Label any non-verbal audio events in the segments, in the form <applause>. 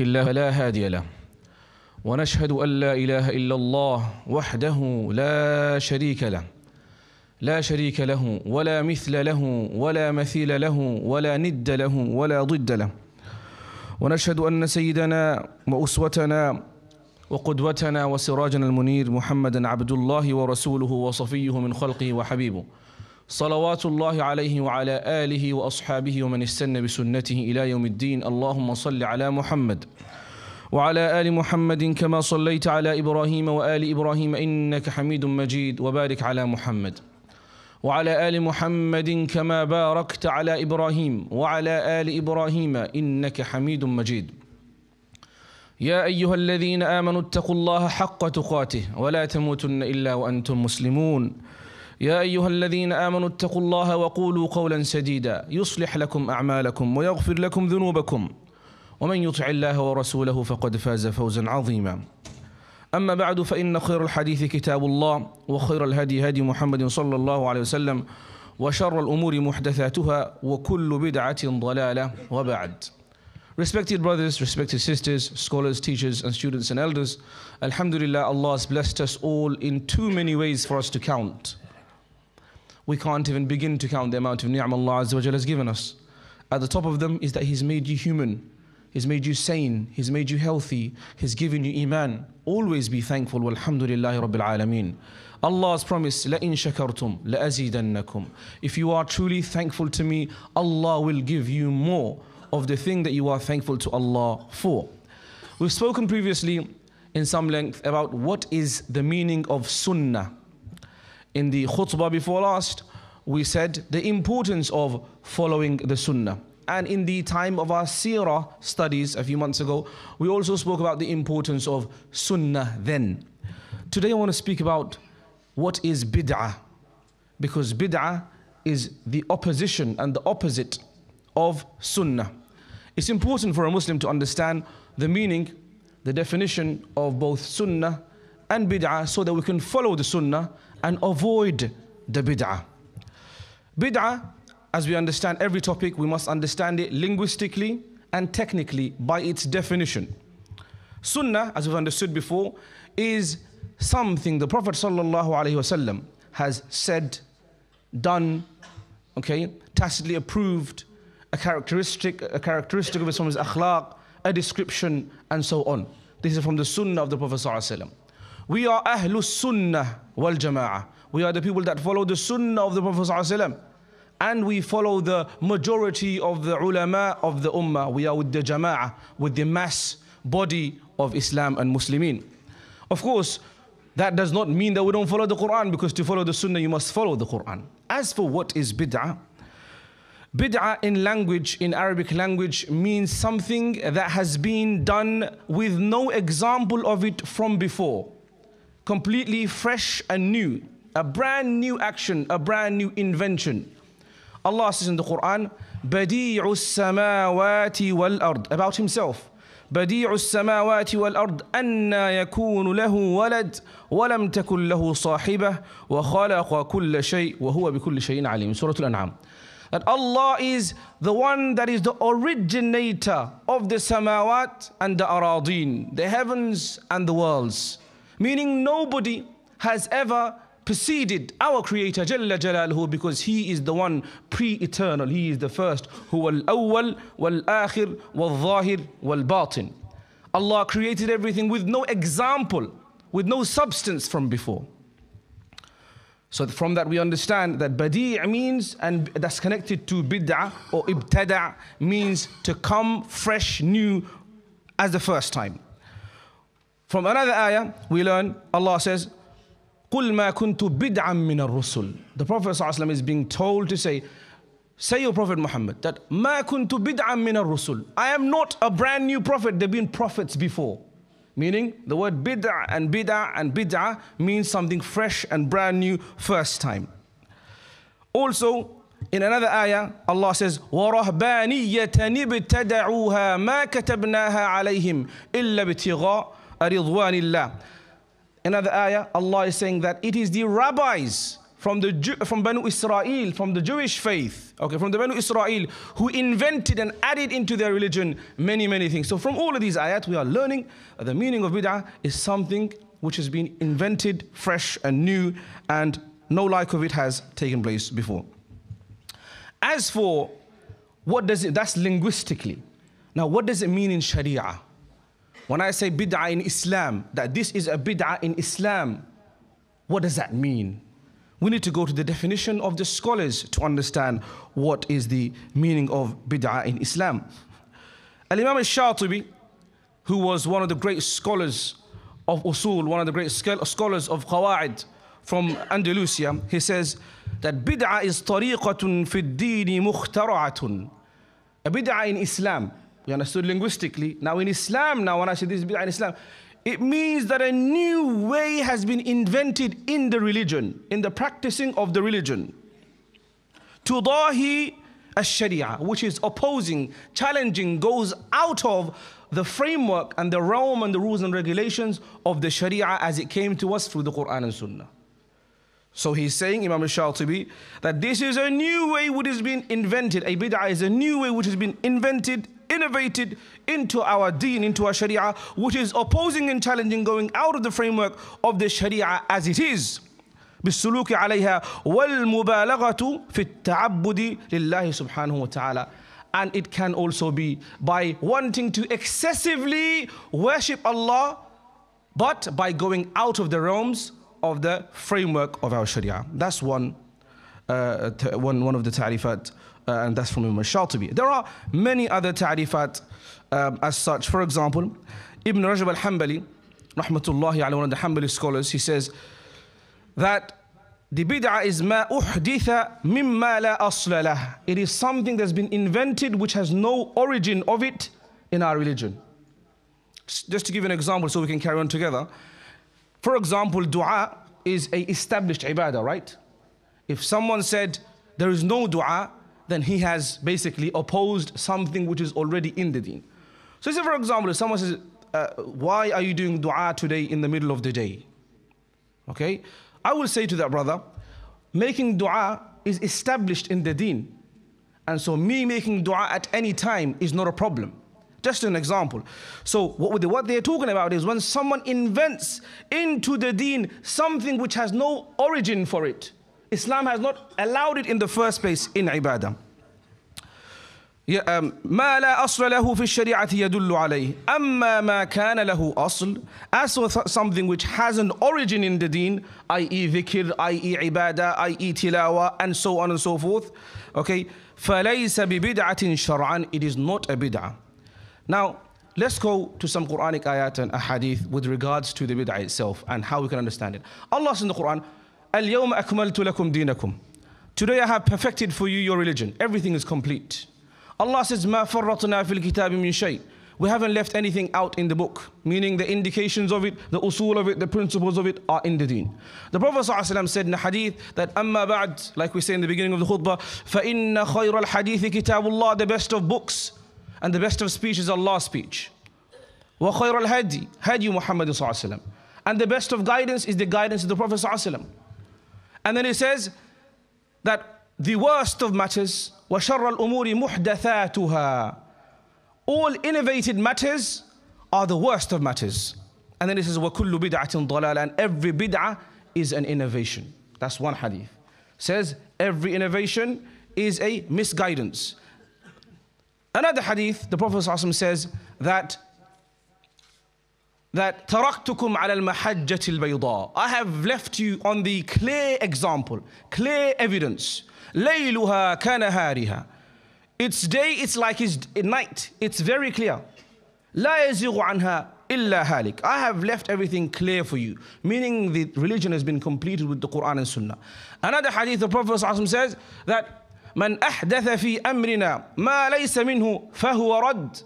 إلا فلا هادي له ونشهد أن لا إله إلا الله وحده لا شريك له لا شريك له ولا مثل له ولا مثيل له ولا ند له ولا ضد له ونشهد أن سيدنا وأسوتنا وقدوتنا وسراجنا المنير محمدا عبد الله ورسوله وصفيه من خلقه وحبيبه صلوات الله عليه وعلى آله وأصحابه ومن استنى بسنته إلى يوم الدين اللهم صل على محمد وعلى آل محمد كما صليت على إبراهيم وآل إبراهيم إنك حميد مجيد وبارك على محمد وعلى آل محمد كما باركت على إبراهيم وعلى آل إبراهيم إنك حميد مجيد يا أيها الذين آمنوا اتقوا الله حق تقاته ولا تموتن إلا وأنتم مسلمون يا أيها الذين آمنوا اتقوا الله وقولوا قولا سديدا يصلح لكم أعمالكم ويغفر لكم ذنوبكم ومن يطع الله ورسوله فقد فاز فوزا عظيما أما بعد فإن خير الحديث كتاب الله وخير الهدي هدي محمد صلى الله عليه وسلم وشر الأمور محدثاتها وكل بدعة ضلالة وبعد Respected brothers, respected sisters, scholars, teachers, and students and elders, Alhamdulillah, Allah has blessed us all in too many ways for us to count. we can't even begin to count the amount of ni'mah Allah Azza wa has given us. At the top of them is that He's made you human, He's made you sane, He's made you healthy, He's given you iman. Always be thankful, walhamdulillahi rabbil alameen. Allah's promise, La in shakartum, la azidannakum. If you are truly thankful to me, Allah will give you more of the thing that you are thankful to Allah for. We've spoken previously in some length about what is the meaning of sunnah in the khutbah before last, we said the importance of following the sunnah. And in the time of our seerah studies a few months ago, we also spoke about the importance of sunnah then. Today I want to speak about what is bid'ah. Because bid'ah is the opposition and the opposite of sunnah. It's important for a Muslim to understand the meaning, the definition of both sunnah and bid'ah so that we can follow the sunnah and avoid the bid'ah. Bid'ah, as we understand every topic, we must understand it linguistically and technically by its definition. Sunnah, as we've understood before, is something the Prophet wasallam has said, done, okay, tacitly approved, a characteristic, a characteristic of Islam's akhlaq, a description, and so on. This is from the Sunnah of the Prophet ﷺ. We are Ahlus Sunnah wal Jama'ah. We are the people that follow the Sunnah of the Prophet And we follow the majority of the ulama of the ummah. We are with the Jama'ah, with the mass body of Islam and Muslimin. Of course, that does not mean that we don't follow the Quran because to follow the Sunnah you must follow the Quran. As for what is bid'ah, Bid'ah in language, in Arabic language, means something that has been done with no example of it from before completely fresh and new, a brand new action, a brand new invention. Allah says in the Quran, بَدِيعُ السَّمَاوَاتِ وَالْأَرْضِ About himself. بديع السماوات والأرض أن يكون له ولد ولم تكن له صاحبة وخلق كل شيء وهو بكل شيء عليم سورة الأنعام That Allah is the one that is the originator of the samawat and the aradin, the heavens and the worlds. Meaning nobody has ever preceded our Creator Jalla Jalaluhu because He is the one pre-eternal. He is the first. Who al awwal wal akhir wal zahir wal batin. Allah created everything with no example, with no substance from before. So from that we understand that badi' means, and that's connected to bid'ah or ibtada' means to come fresh, new, as the first time. From another ayah, we learn Allah says, قُلْ مَا كُنْتُ بِدْعًا مِّنَ الرُّسُلِ The Prophet ﷺ is being told to say, Say, O Prophet Muhammad, that مَا كُنْتُ بِدْعًا مِّنَ الرُّسُلِ I am not a brand new prophet. There have been prophets before. Meaning, the word bid'ah and bid'ah and bid'ah means something fresh and brand new first time. Also, in another ayah, Allah says, وَرَهْبَانِيَّةً ابْتَدَعُوهَا مَا كَتَبْنَاهَا عَلَيْهِمْ إِلَّا ابْتِغَاءَ Aridwanillah. Another ayah, Allah is saying that it is the rabbis from the Jew, from Banu Israel, from the Jewish faith, okay, from the Banu Israel, who invented and added into their religion many, many things. So from all of these ayat, we are learning the meaning of bid'ah is something which has been invented fresh and new, and no like of it has taken place before. As for what does it, that's linguistically. Now, what does it mean in Sharia? When I say bid'ah in Islam, that this is a bid'ah in Islam, what does that mean? We need to go to the definition of the scholars to understand what is the meaning of bid'ah in Islam. Al-Imam al-Shatibi, who was one of the great scholars of usul, one of the great scholars of qawa'id from Andalusia, he says that bid'ah is tariqatun fid deen mukhtara'atun. A bid'ah in Islam we understood linguistically. Now in Islam, now when I say this is bid'ah in Islam, it means that a new way has been invented in the religion, in the practicing of the religion. To Tudahi ash-sharia, which is opposing, challenging, goes out of the framework and the realm and the rules and regulations of the sharia as it came to us through the Quran and Sunnah. So he's saying, Imam al-Shatibi, that this is a new way which has been invented. A bid'ah is a new way which has been invented innovated into our deen, into our sharia, which is opposing and challenging, going out of the framework of the sharia as it is. بالسلوك عليها والمبالغة في التعبد لله سبحانه وتعالى and it can also be by wanting to excessively worship Allah but by going out of the realms of the framework of our sharia that's one uh, one, one of the ta'rifat uh, and that's from Imam Shatibi. There are many other ta'rifat um, as such. For example, Ibn Rajab al-Hanbali, rahmatullahi one of the Hanbali scholars, he says that the bid'ah is ma uhditha mimma la asla It is something that's been invented which has no origin of it in our religion. Just to give an example so we can carry on together. For example, dua is a established ibadah, right? If someone said there is no dua, then he has basically opposed something which is already in the deen. So, say for example, if someone says, uh, Why are you doing dua today in the middle of the day? Okay, I will say to that brother, making dua is established in the deen. And so, me making dua at any time is not a problem. Just an example. So, what, what they're talking about is when someone invents into the deen something which has no origin for it. Islam has not allowed it in the first place in ibadah. ما لا أصل له في الشريعة يدل عليه أما ما كان له أصل as for something which has an origin in the deen i.e. ذكر i.e. عبادة i.e. تلاوة and so on and so forth okay فليس ببدعة شرعا it is not a bid'ah now let's go to some Quranic ayat and a hadith with regards to the bid'ah itself and how we can understand it Allah in the Quran Today I have perfected for you your religion. Everything is complete. Allah says, We haven't left anything out in the book, meaning the indications of it, the usul of it, the principles of it are in the deen. The Prophet said in the hadith that, Amma bad," like we say in the beginning of the khutbah, فَإِنَّ خَيْرَ الْحَدِيثِ كِتَابُ اللَّهِ The best of books and the best of speech is Allah's speech. وَخَيْرَ الْهَدِي Hadi Muhammad ﷺ. And the best of guidance is the guidance of the Prophet ﷺ. And then he says that the worst of matters, وَشَرَّ الْأُمُورِ مُحْدَثَاتُهَا All innovated matters are the worst of matters. And then he says, وَكُلُّ بِدْعَةٍ ضَلَالًا And every bid'ah is an innovation. That's one hadith. Says, every innovation is a misguidance. Another hadith, the Prophet says that that taraktukum al mahajjatil bayda. I have left you on the clear example, clear evidence. Layluha kanahariha. Its day it's like its eh, night. It's very clear. La yazighu anha illa halik. I have left everything clear for you. Meaning the religion has been completed with the Quran and Sunnah. Another hadith, the Prophet says that من أحدث في أمرنا ما ليس منه فهو رد.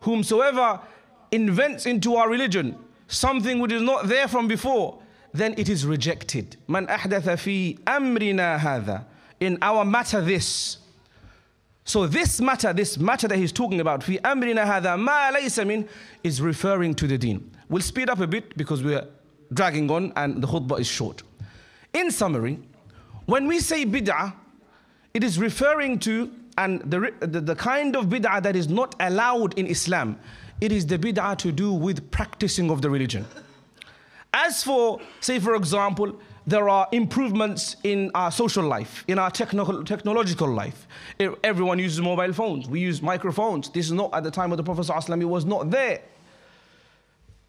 Whomsoever invents into our religion something which is not there from before, then it is rejected. Man ahdatha fi amrina hadha. In our matter, this. So this matter, this matter that he's talking about, fi amrina hadha ma laysa min, is referring to the deen. We'll speed up a bit because we're dragging on and the khutbah is short. In summary, when we say bid'ah, it is referring to and the, the, the kind of bid'ah that is not allowed in Islam it is the bid'ah to do with practicing of the religion. As for, say for example, there are improvements in our social life, in our techno technological life. Everyone uses mobile phones. We use microphones. This is not at the time of the Prophet ﷺ, it was not there.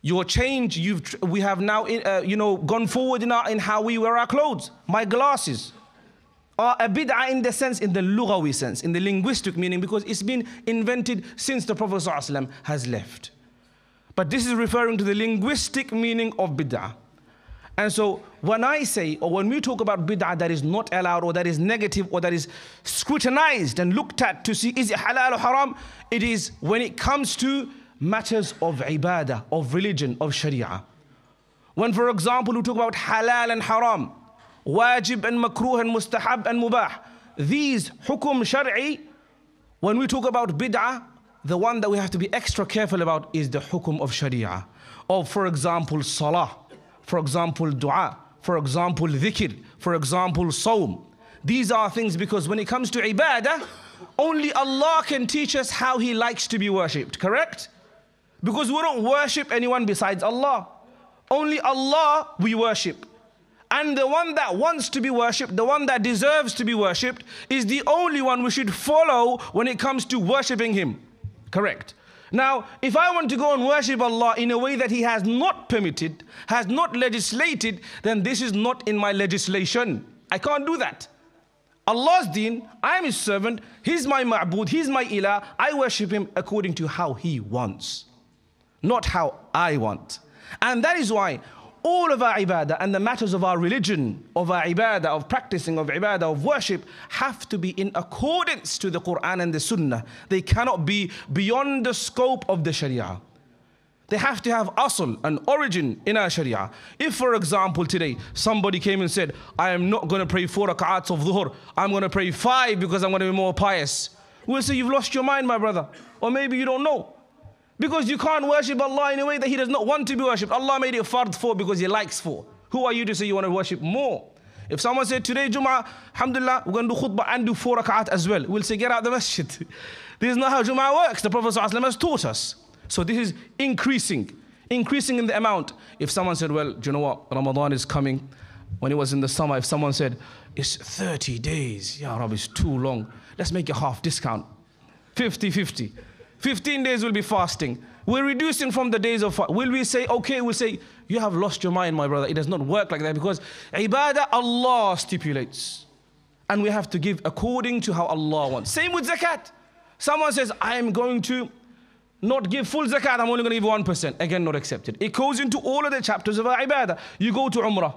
Your change, you've, we have now, uh, you know, gone forward in, our, in how we wear our clothes. My glasses or a bid'ah in the sense, in the lughawi sense, in the linguistic meaning, because it's been invented since the Prophet ﷺ has left. But this is referring to the linguistic meaning of bid'ah. And so when I say, or when we talk about bid'ah that is not allowed, or that is negative, or that is scrutinized and looked at to see is it halal or haram, it is when it comes to matters of ibadah, of religion, of sharia. When, for example, we talk about halal and haram, wajib and makruh and mustahab and mubah. These hukum shari, when we talk about bid'ah, the one that we have to be extra careful about is the hukum of sharia. Of, for example, salah, for example, dua, for example, dhikr, for example, psalm. These are things because when it comes to ibadah, only Allah can teach us how He likes to be worshipped, correct? Because we don't worship anyone besides Allah. Only Allah we worship. And the one that wants to be worshipped, the one that deserves to be worshipped, is the only one we should follow when it comes to worshipping Him. Correct. Now, if I want to go and worship Allah in a way that He has not permitted, has not legislated, then this is not in my legislation. I can't do that. Allah's deen, I am His servant, He's my ma'bud, He's my ilah, I worship Him according to how He wants, not how I want. And that is why all of our ibadah and the matters of our religion, of our ibadah, of practicing, of ibadah, of worship, have to be in accordance to the Quran and the Sunnah. They cannot be beyond the scope of the Sharia. They have to have asl, an origin in our Sharia. If, for example, today somebody came and said, I am not going to pray four rak'ats of dhuhr, I'm going to pray five because I'm going to be more pious. We'll say, You've lost your mind, my brother. Or maybe you don't know. Because you can't worship Allah in a way that He does not want to be worshipped. Allah made it fard for because He likes for. Who are you to say you want to worship more? If someone said today Jum'ah, alhamdulillah, we're going to do khutbah and do four rak'at as well, we'll say get out of the masjid. <laughs> this is not how Jum'ah works. The Prophet has taught us. So this is increasing, increasing in the amount. If someone said, well, do you know what, Ramadan is coming. When it was in the summer, if someone said, it's 30 days, yeah, Rabbi, it's too long. Let's make a half discount, 50-50. 15 days we'll be fasting. We're reducing from the days of fast. Will we say, okay, we'll say, you have lost your mind, my brother. It does not work like that because ibadah Allah stipulates. And we have to give according to how Allah wants. Same with zakat. Someone says, I am going to not give full zakat, I'm only going to give 1%. Again, not accepted. It goes into all of the chapters of ibadah. You go to Umrah.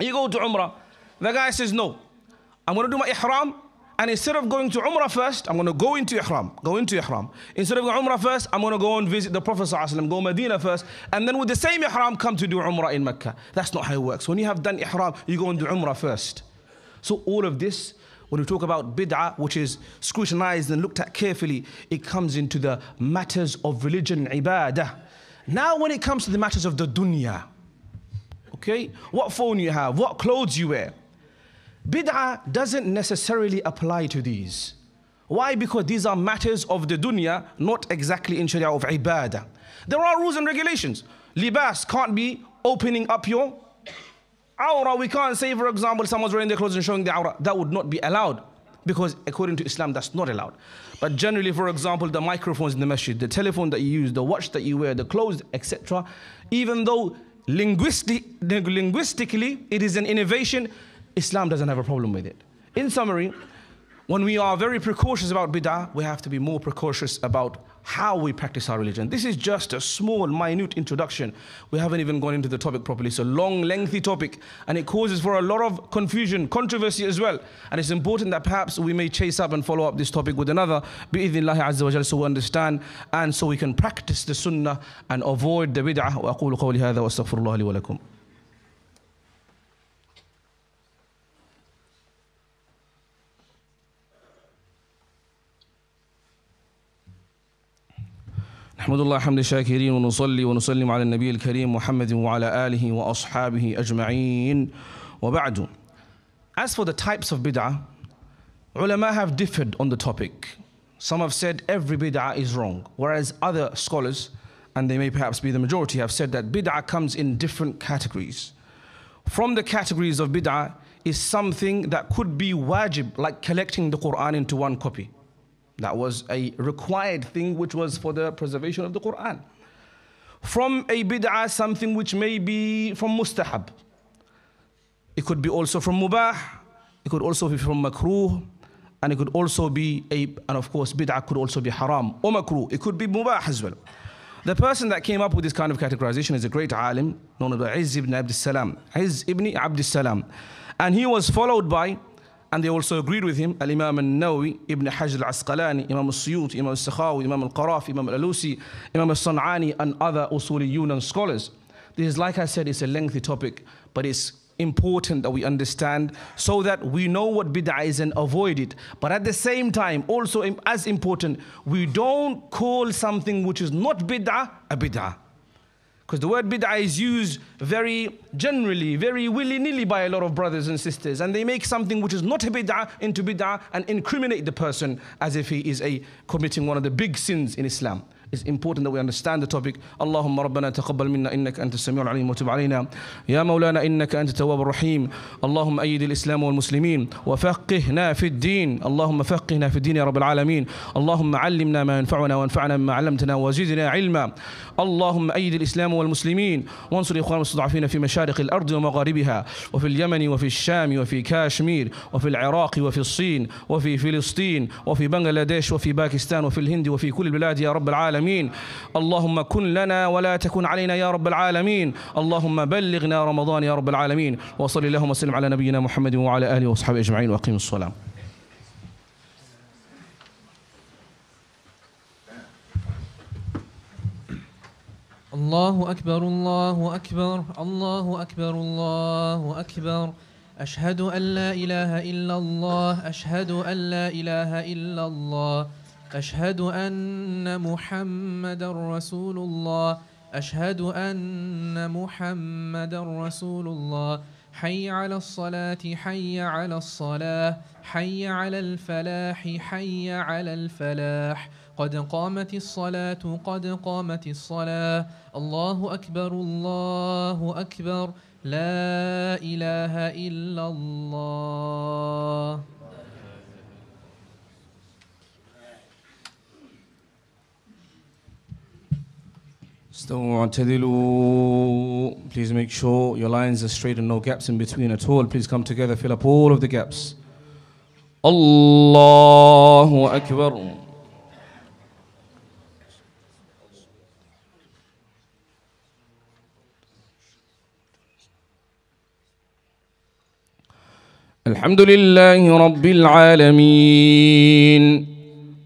You go to Umrah. The guy says, no. I'm going to do my ihram. And instead of going to Umrah first, I'm going to go into Ihram, go into Ihram. Instead of going Umrah first, I'm going to go and visit the Prophet ﷺ, go Medina first, and then with the same Ihram, come to do Umrah in Mecca. That's not how it works. When you have done Ihram, you go and do Umrah first. So all of this, when we talk about bid'ah, which is scrutinized and looked at carefully, it comes into the matters of religion, ibadah. Now when it comes to the matters of the dunya, okay, what phone you have, what clothes you wear, Bid'ah doesn't necessarily apply to these. Why? Because these are matters of the dunya, not exactly in sharia of ibadah. There are rules and regulations. Libas can't be opening up your aura. We can't say, for example, someone's wearing their clothes and showing the aura. That would not be allowed. Because according to Islam, that's not allowed. But generally, for example, the microphones in the masjid, the telephone that you use, the watch that you wear, the clothes, etc., even though linguistic, linguistically it is an innovation, Islam doesn't have a problem with it. In summary, when we are very precautious about bid'ah, we have to be more precautious about how we practice our religion. This is just a small, minute introduction. We haven't even gone into the topic properly. It's a long, lengthy topic, and it causes for a lot of confusion, controversy as well. And it's important that perhaps we may chase up and follow up this topic with another, bi'idhnillahi azza wa jal, so we understand and so we can practice the sunnah and avoid the bid'ah. نحمد الله حمد الشاكرين ونصلي ونسلم على النبي الكريم محمد وعلى آله وأصحابه أجمعين وبعد As for the types of bid'ah, ulama have differed on the topic. Some have said every bid'ah is wrong, whereas other scholars, and they may perhaps be the majority, have said that bid'ah comes in different categories. From the categories of bid'ah is something that could be wajib, like collecting the Quran into one copy. That was a required thing which was for the preservation of the Quran. From a bid'ah, something which may be from mustahab. It could be also from mubah, it could also be from makruh, and it could also be a, and of course, bid'ah could also be haram or makruh. It could be mubah as well. The person that came up with this kind of categorization is a great alim known as Izz ibn Abd salam Izz ibn Abd salam And he was followed by and they also agreed with him, Al-Imam al Nawi, Ibn Hajj al-Asqalani, Imam al-Suyut, Imam al-Sakhawi, Imam al-Qaraf, Imam al-Alusi, Imam al sunani and other Usuliyun and scholars. This is, like I said, it's a lengthy topic, but it's important that we understand so that we know what bid'ah is and avoid it. But at the same time, also as important, we don't call something which is not bid'ah a bid'ah. Because the word bid'ah is used very generally, very willy nilly by a lot of brothers and sisters. And they make something which is not a bid'ah into bid'ah and incriminate the person as if he is a, committing one of the big sins in Islam. It's important that we understand the topic. اللهم ربنا تقبل منا إنك أنت السميع العليم وتب علينا يا مولانا إنك أنت التواب الرحيم اللهم أيد الإسلام والمسلمين وفقهنا في الدين اللهم فقهنا في الدين يا رب العالمين اللهم علمنا ما ينفعنا وانفعنا بما علمتنا وزدنا علما اللهم أيد الإسلام والمسلمين وانصر إخوان المستضعفين في مشارق الأرض ومغاربها وفي اليمن وفي الشام وفي كاشمير وفي العراق وفي الصين وفي فلسطين وفي بنغلاديش وفي باكستان وفي الهند وفي كل البلاد يا رب العالمين العالمين اللهم كن لنا ولا تكن علينا يا رب العالمين اللهم بلغنا رمضان يا رب العالمين وصل اللهم وسلم على نبينا محمد وعلى آله وصحبه أجمعين وأقيموا الصلاة الله أكبر الله أكبر الله أكبر الله أكبر أشهد أن لا إله إلا الله أشهد أن لا إله إلا الله أشهد أن محمد رسول الله أشهد أن محمد رسول الله حي على الصلاة حي على الصلاة حي على الفلاح حي على الفلاح قد قامت الصلاة قد قامت الصلاة الله أكبر الله أكبر لا إله إلا الله Please make sure your lines are straight and no gaps in between at all. Please come together, fill up all of the gaps. Allahu Akbar. الحمد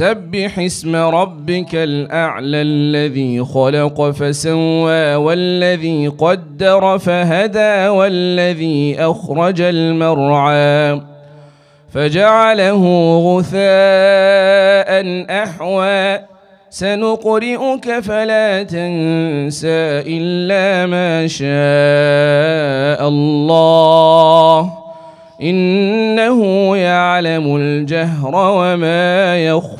سبح اسم ربك الأعلى الذي خلق فسوى والذي قدر فهدى والذي أخرج المرعى فجعله غثاء أحوى سنقرئك فلا تنسى إلا ما شاء الله إنه يعلم الجهر وما يخفى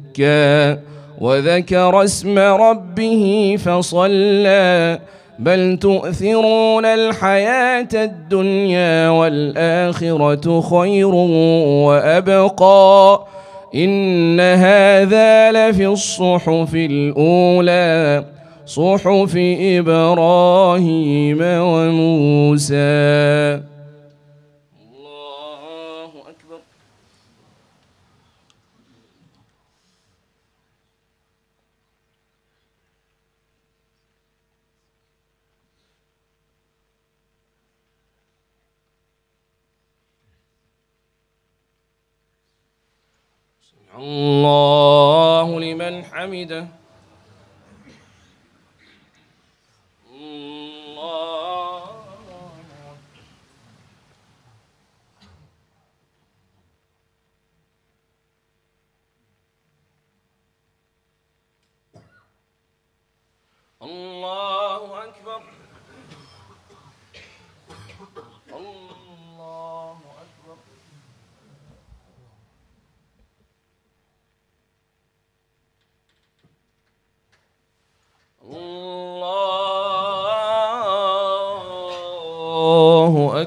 زكى وذكر اسم ربه فصلى بل تؤثرون الحياة الدنيا والآخرة خير وأبقى إن هذا لفي الصحف الأولى صحف إبراهيم وموسى الله أكبر الله لمن حمده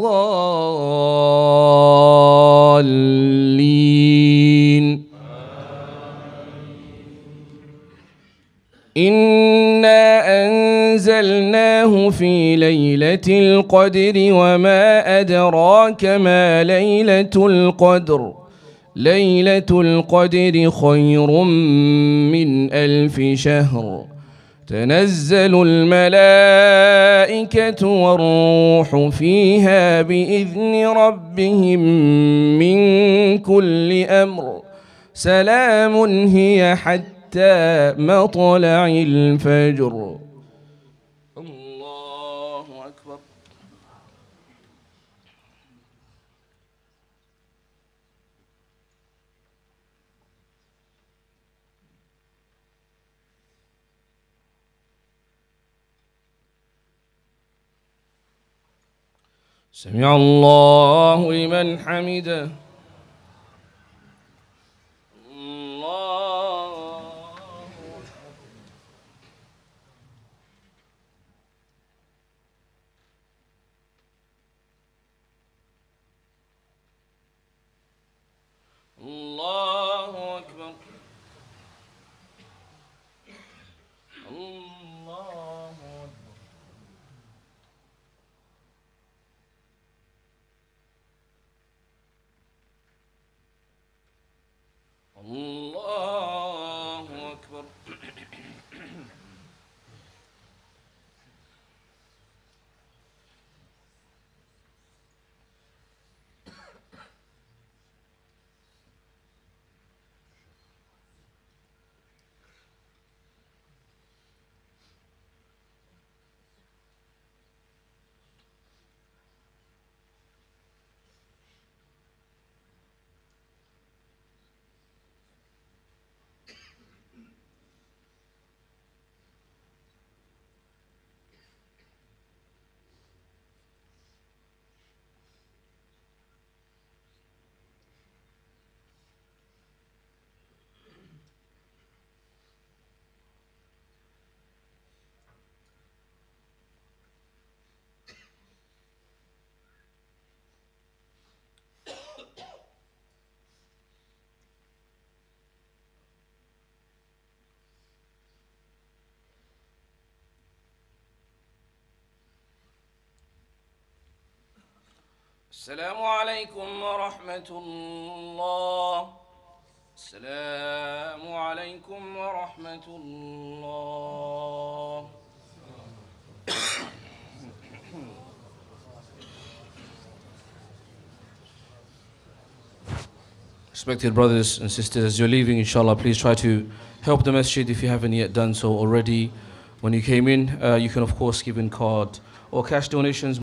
الضالين إنا أنزلناه في ليلة القدر وما أدراك ما ليلة القدر ليلة القدر خير من ألف شهر تنزل الملائكة والروح فيها بإذن ربهم من كل أمر سلام هي حتى مطلع الفجر سمع الله لمن حمده السلام عليكم ورحمة الله السلام عليكم ورحمة الله Respected brothers and sisters, as you're leaving, inshallah, please try to help the masjid if you haven't yet done so already. When you came in, uh, you can of course give in card or cash donations.